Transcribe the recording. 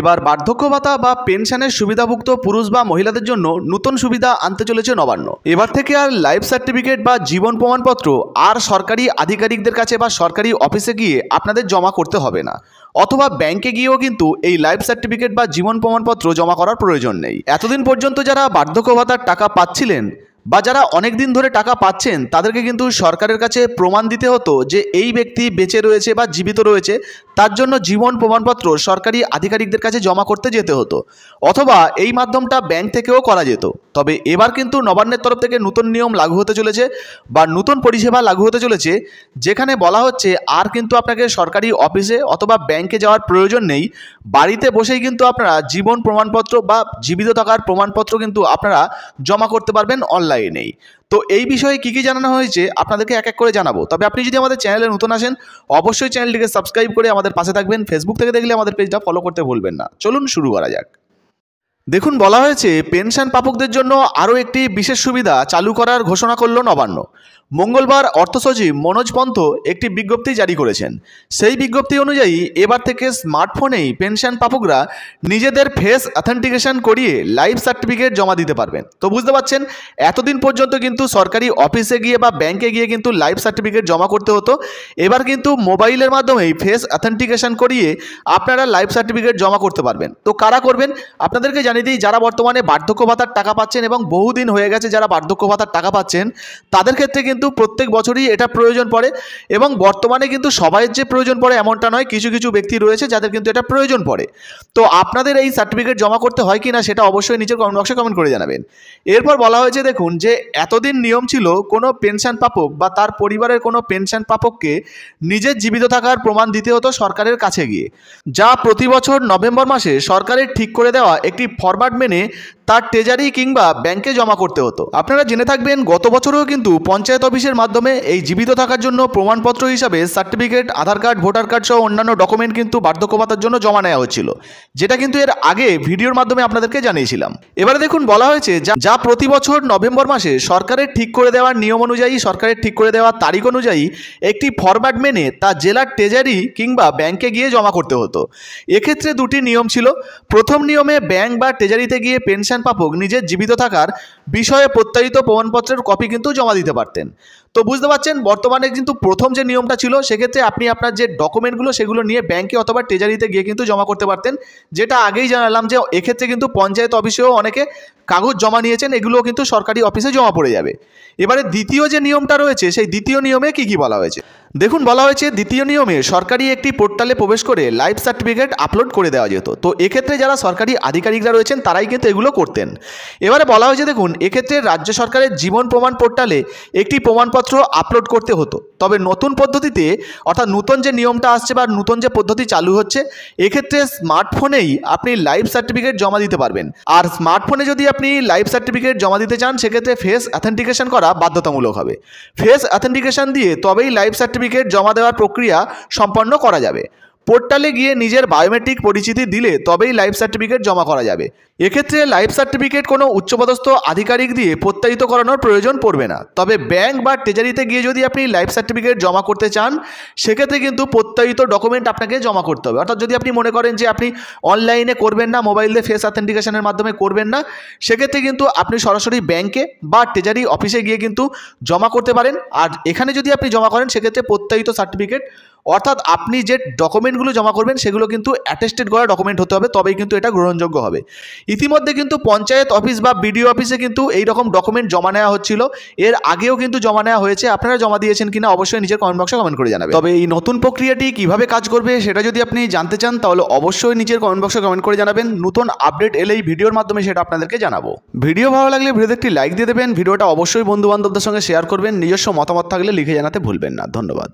এবার বার্ধক্য ভাতা বা পেনশনের সুবিধাভুক্ত পুরুষ বা মহিলাদের জন্য নতুন সুবিধা আনতে চলেছে নবান্ন এবার থেকে আর লাইফ সার্টিফিকেট বা জীবন প্রমাণপত্র আর সরকারি আধিকারিকদের কাছে বা সরকারি অফিসে গিয়ে আপনাদের জমা করতে হবে না অথবা ব্যাংকে গিয়েও কিন্তু এই লাইফ সার্টিফিকেট বা জীবন প্রমাণপত্র জমা করার প্রয়োজন নেই এতদিন পর্যন্ত যারা বার্ধক্য ভাতার টাকা পাচ্ছিলেন বা যারা অনেক দিন ধরে টাকা পাচ্ছেন তাদেরকে কিন্তু সরকারের কাছে প্রমাণ দিতে হতো যে এই ব্যক্তি বেঁচে রয়েছে বা জীবিত রয়েছে তার জন্য জীবন প্রমাণপত্র সরকারি আধিকারিকদের কাছে জমা করতে যেতে হতো অথবা এই মাধ্যমটা ব্যাংক থেকেও করা যেত তবে এবার কিন্তু নবান্নের তরফ থেকে নতুন নিয়ম লাগু হতে চলেছে বা নতুন পরিষেবা লাগু হতে চলেছে যেখানে বলা হচ্ছে আর কিন্তু আপনাকে সরকারি অফিসে অথবা ব্যাংকে যাওয়ার প্রয়োজন নেই বাড়িতে বসেই কিন্তু আপনারা জীবন প্রমাণপত্র বা জীবিত থাকার প্রমাণপত্র কিন্তু আপনারা জমা করতে পারবেন অনলাইনেই তো এই বিষয়ে কী কী জানানো হয়েছে আপনাদেরকে এক এক করে জানাবো তবে আপনি যদি আমাদের চ্যানেলে নতুন আসেন অবশ্যই চ্যানেলটিকে সাবস্ক্রাইব করে আমাদের পাশে থাকবেন ফেসবুক থেকে দেখলে আমাদের পেজটা ফলো করতে ভুলবেন না চলুন শুরু করা যাক দেখুন বলা হয়েছে পেনশন পাপকদের জন্য আরও একটি বিশেষ সুবিধা চালু করার ঘোষণা করল নবান্ন মঙ্গলবার অর্থসচিব মনোজ পন্থ একটি বিজ্ঞপ্তি জারি করেছেন সেই বিজ্ঞপ্তি অনুযায়ী এবার থেকে স্মার্টফোনেই পেনশন পাপকরা নিজেদের ফেস অথেন্টিকেশন করিয়ে লাইফ সার্টিফিকেট জমা দিতে পারবেন তো বুঝতে পারছেন এতদিন পর্যন্ত কিন্তু সরকারি অফিসে গিয়ে বা ব্যাংকে গিয়ে কিন্তু লাইফ সার্টিফিকেট জমা করতে হতো এবার কিন্তু মোবাইলের মাধ্যমেই ফেস অথেন্টিকেশন করিয়ে আপনারা লাইফ সার্টিফিকেট জমা করতে পারবেন তো কারা করবেন আপনাদেরকে জানিয়ে দিই যারা বর্তমানে বার্ধক্য ভাতার টাকা পাচ্ছেন এবং বহুদিন হয়ে গেছে যারা বার্ধক্য ভাতার টাকা পাচ্ছেন তাদের ক্ষেত্রে কিন্তু কিন্তু প্রত্যেক বছরই এটা প্রয়োজন পড়ে এবং বর্তমানে কিন্তু সবাই যে প্রয়োজন পড়ে এমনটা নয় কিছু কিছু ব্যক্তি রয়েছে যাদের কিন্তু এটা প্রয়োজন পড়ে তো আপনাদের এই সার্টিফিকেট জমা করতে হয় কি না সেটা অবশ্যই নিজের কমেন্ট বক্সে কমেন্ট করে জানাবেন এরপর বলা হয়েছে দেখুন যে এতদিন নিয়ম ছিল কোনো পেনশন প্রাপক বা তার পরিবারের কোনো পেনশন প্রাপককে নিজের জীবিত থাকার প্রমাণ দিতে হতো সরকারের কাছে গিয়ে যা প্রতি বছর নভেম্বর মাসে সরকারের ঠিক করে দেওয়া একটি ফরম্যাট মেনে তার ট্রেজারি কিংবা ব্যাংকে জমা করতে হতো আপনারা জেনে থাকবেন গত বছরেও কিন্তু পঞ্চায়েত অফিসের মাধ্যমে এই জীবিত থাকার জন্য প্রমাণপত্র হিসাবে certificate Aadhaar card voter card সহ অন্যান্য ডকুমেন্ট কিন্তু বার্ধক্য জন্য জমা নেওয়া হচ্ছিল যেটা কিন্তু এর আগে ভিডিওর মাধ্যমে আপনাদেরকে জানিয়েছিলাম এবারে দেখুন বলা হয়েছে যা প্রতি বছর নভেম্বর মাসে সরকারের ঠিক করে দেওয়ার নিয়ম অনুযায়ী সরকারের ঠিক করে দেওয়া তারিখ অনুযায়ী একটি ফরম্যাট মেনে তা জেলার ট্রেজারি কিংবা ব্যাংকে গিয়ে জমা করতে হতো এক্ষেত্রে দুটি নিয়ম ছিল প্রথম নিয়মে ব্যাংক বা ট্রেজারিতে গিয়ে পেনশন সেন পাপক নিজের জীবিত থাকার বিষয়ে প্রত্যায়িত প্রমাণপত্রের কপি কিন্তু জমা দিতে পারতেন তো বুঝতে পারছেন বর্তমানে কিন্তু প্রথম যে নিয়মটা ছিল সেক্ষেত্রে আপনি আপনার যে ডকুমেন্টগুলো সেগুলো নিয়ে ব্যাংকে অথবা ট্রেজারিতে গিয়ে কিন্তু জমা করতে পারতেন যেটা আগেই জানালাম যে এক্ষেত্রে কিন্তু পঞ্চায়েত অফিসেও অনেকে কাগজ জমা নিয়েছেন এগুলো কিন্তু সরকারি অফিসে জমা পড়ে যাবে এবারে দ্বিতীয় যে নিয়মটা রয়েছে সেই দ্বিতীয় নিয়মে কি কি বলা হয়েছে দেখুন বলা হয়েছে দ্বিতীয় নিয়মে সরকারি একটি পোর্টালে প্রবেশ করে লাইফ সার্টিফিকেট আপলোড করে দেওয়া যেত তো এক্ষেত্রে যারা সরকারি আধিকারিকরা রয়েছেন তারাই কিন্তু এগুলো করতেন এবারে বলা হয়েছে দেখুন এক্ষেত্রে রাজ্য সরকারের জীবন প্রমাণ পোর্টালে একটি প্রমাণপত্র আপলোড করতে হতো তবে নতুন পদ্ধতিতে অর্থাৎ নতুন যে নিয়মটা আসছে বা নতুন যে পদ্ধতি চালু হচ্ছে এক্ষেত্রে স্মার্টফোনেই আপনি লাইফ সার্টিফিকেট জমা দিতে পারবেন আর স্মার্টফোনে যদি আপনি লাইফ সার্টিফিকেট জমা দিতে চান সেক্ষেত্রে ফেস অ্যাথেন্টিকেশন করা বাধ্যতামূলক হবে ফেস অ্যাথেন্টিকেশন দিয়ে তবেই লাইফ সার্টিফিকেট সার্টিফিকেট জমা দেওয়ার প্রক্রিয়া সম্পন্ন করা যাবে পোর্টালে গিয়ে নিজের বায়োমেট্রিক পরিচিতি দিলে তবেই লাইফ সার্টিফিকেট জমা করা যাবে এক্ষেত্রে লাইফ সার্টিফিকেট কোনো উচ্চপদস্থ আধিকারিক দিয়ে প্রত্যায়িত করানোর প্রয়োজন পড়বে না তবে ব্যাংক বা ট্রেজারিতে গিয়ে যদি আপনি লাইফ সার্টিফিকেট জমা করতে চান সেক্ষেত্রে কিন্তু প্রত্যায়িত ডকুমেন্ট আপনাকে জমা করতে হবে অর্থাৎ যদি আপনি মনে করেন যে আপনি অনলাইনে করবেন না মোবাইল দিয়ে ফেস অথেন্টিকেশনের মাধ্যমে করবেন না সেক্ষেত্রে কিন্তু আপনি সরাসরি ব্যাংকে বা ট্রেজারি অফিসে গিয়ে কিন্তু জমা করতে পারেন আর এখানে যদি আপনি জমা করেন সেক্ষেত্রে প্রত্যায়িত সার্টিফিকেট অর্থাৎ আপনি যে ডকুমেন্টগুলো জমা করবেন সেগুলো কিন্তু অ্যাটেস্টেড করা ডকুমেন্ট হতে হবে তবেই কিন্তু এটা গ্রহণযোগ্য হবে ইতিমধ্যে কিন্তু পঞ্চায়েত অফিস বা বিডিও অফিসে কিন্তু এই রকম ডকুমেন্ট জমা নেওয়া হচ্ছিল এর আগেও কিন্তু জমা নেওয়া হয়েছে আপনারা জমা দিয়েছেন কিনা অবশ্যই নিজের কমেন্ট বক্সে কমেন্ট করে জানাবেন তবে এই নতুন প্রক্রিয়াটি কিভাবে কাজ করবে সেটা যদি আপনি জানতে চান তাহলে অবশ্যই নিজের কমেন্ট বক্সে কমেন্ট করে জানাবেন নতুন আপডেট এলেই ভিডিওর মাধ্যমে সেটা আপনাদেরকে জানাবো ভিডিও ভালো লাগলে ভিডিওতে একটি লাইক দিয়ে দেবেন ভিডিওটা অবশ্যই বন্ধুবান্ধবদের সঙ্গে শেয়ার করবেন নিজস্ব মতামত থাকলে লিখে জানাতে ভুলবেন না ধন্যবাদ